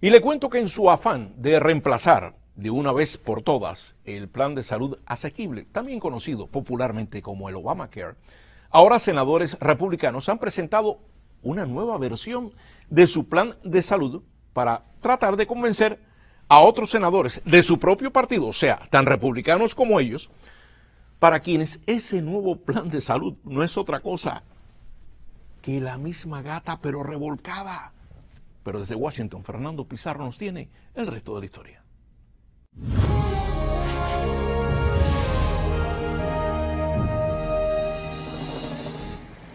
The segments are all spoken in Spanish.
Y le cuento que en su afán de reemplazar de una vez por todas el plan de salud asequible, también conocido popularmente como el Obamacare, ahora senadores republicanos han presentado una nueva versión de su plan de salud para tratar de convencer a otros senadores de su propio partido, o sea, tan republicanos como ellos, para quienes ese nuevo plan de salud no es otra cosa que la misma gata pero revolcada. Pero desde Washington, Fernando Pizarro nos tiene el resto de la historia.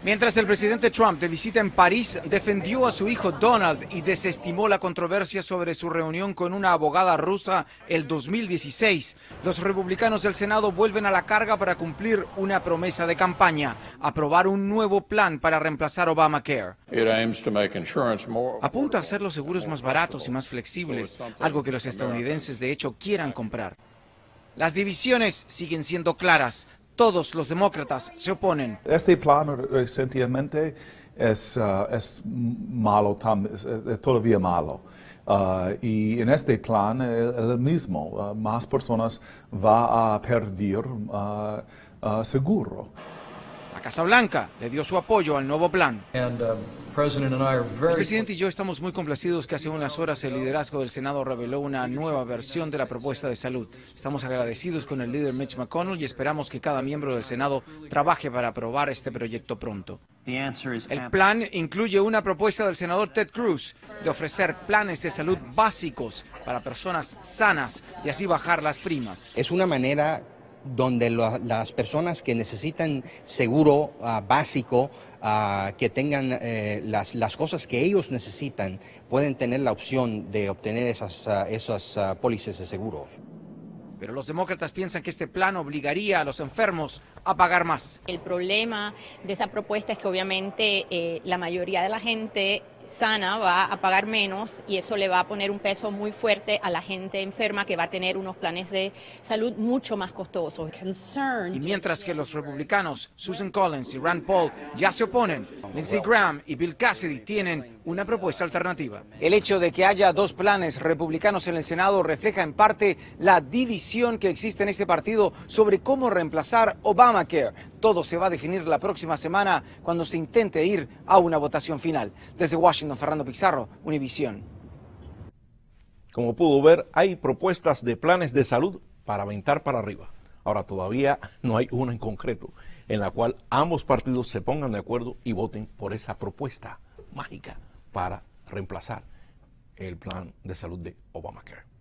Mientras el presidente Trump de visita en París defendió a su hijo Donald y desestimó la controversia sobre su reunión con una abogada rusa el 2016, los republicanos del Senado vuelven a la carga para cumplir una promesa de campaña, aprobar un nuevo plan para reemplazar Obamacare. Apunta a hacer los seguros más baratos y más flexibles, algo que los estadounidenses de hecho quieran comprar. Las divisiones siguen siendo claras todos los demócratas se oponen. Este plan recientemente es, uh, malo, todavía malo. Uh, y en este plan eh, el, mismo, uh, más personas va a perder seguro. Casa Blanca le dio su apoyo al nuevo plan. Uh, el presidente y yo estamos muy complacidos que hace unas horas el liderazgo del Senado reveló una nueva versión de la propuesta de salud. Estamos agradecidos con el líder Mitch McConnell y esperamos que cada miembro del Senado trabaje para aprobar este proyecto pronto. El plan incluye una propuesta del senador Ted Cruz de ofrecer planes de salud básicos para personas sanas y así bajar las primas. Es una manera donde las personas que necesitan seguro ah, básico, ah, que tengan eh, las, cosas que ellos necesitan, pueden tener la opción de obtener esas, ah, esas pólizas de seguro. Pero los demócratas piensan que este plan obligaría a los enfermos a pagar más. El problema de esa propuesta es que obviamente eh, la mayoría de la gente sana va a pagar menos y eso le va a poner un peso muy fuerte a la gente enferma que va a tener unos planes de salud mucho más costosos. Y mientras que los republicanos Susan Collins y Rand Paul ya se oponen, Lindsey Graham y Bill Cassidy tienen una propuesta alternativa. El hecho de que haya dos planes republicanos en el Senado refleja en parte la división que existe en ese partido sobre cómo reemplazar Obamacare. Todo se va a definir la próxima semana cuando se intente ir a una votación final. Desde Washington, Fernando Pizarro, Univisión. Como pudo ver, hay propuestas de planes de salud para aventar para arriba. Ahora todavía no hay una en concreto en la cual ambos partidos se pongan de acuerdo y voten por esa propuesta mágica para reemplazar el plan de salud de Obamacare.